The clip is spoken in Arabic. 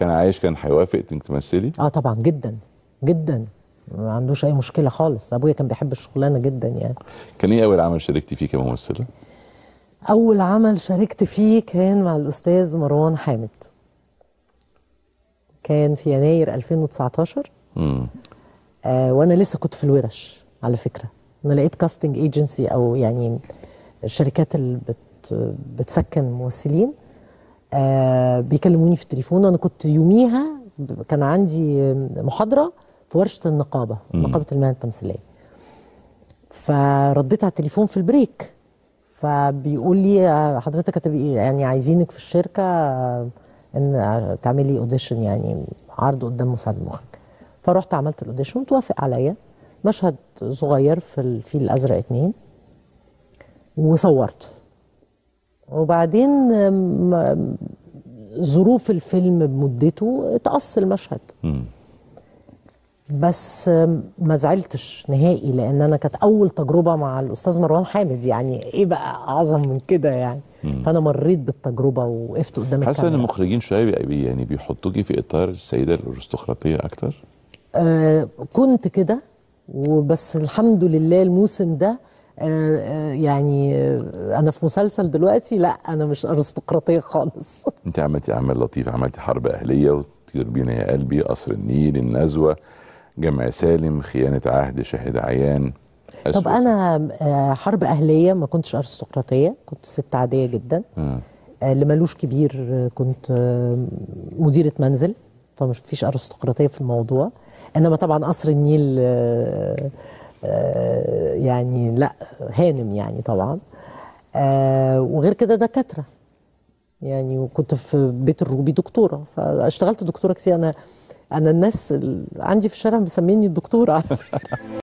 كان عايش كان هيوافق انك تمثلي؟ اه طبعا جدا جدا ما عندوش اي مشكله خالص ابويا كان بيحب الشغلانه جدا يعني كان ايه اول عمل شاركتي فيه كممثله؟ اول عمل شاركت فيه كان مع الاستاذ مروان حامد كان في يناير 2019 امم آه وانا لسه كنت في الورش على فكره انا لقيت كاستنج ايجنسي او يعني الشركات اللي بت بتسكن ممثلين آه بيكلموني في التليفون انا كنت يوميها كان عندي محاضره في ورشه النقابه مم. نقابه المهن التمثيليه فرديت على التليفون في البريك فبيقول لي حضرتك هتبقي يعني عايزينك في الشركه آه، ان آه، تعملي اوديشن يعني عرض قدام مساعد المخرج فرحت عملت الاوديشن وتوافق عليا مشهد صغير في الفيل الازرق اتنين وصورت وبعدين ظروف الفيلم بمدته تقص المشهد م. بس ما زعلتش نهائي لان انا كانت اول تجربه مع الاستاذ مروان حامد يعني ايه بقى اعظم من كده يعني مم. فانا مريت بالتجربه وقفت قدام الكاميرا حاسه ان المخرجين شويه يعني بيحطوكي في اطار السيده الارستقراطيه اكتر آه كنت كده وبس الحمد لله الموسم ده آه، يعني آه، انا في مسلسل دلوقتي لا انا مش ارستقراطيه خالص انت عملتي اعمال لطيفه عملتي حرب اهليه وطير بينا يا قلبي قصر النيل النزوه جمع سالم خيانه عهد شاهد عيان أسود. طب انا آه، حرب اهليه ما كنتش ارستقراطيه كنت ست عاديه جدا اللي ملوش كبير كنت مديره منزل فمش فيش ارستقراطيه في الموضوع انما طبعا قصر النيل آه، يعني لا هانم يعني طبعا آه، وغير كده دكاتره يعني وكنت في بيت الروبي دكتوره فاشتغلت دكتوره كتير انا انا الناس عندي في الشارع مسميني الدكتوره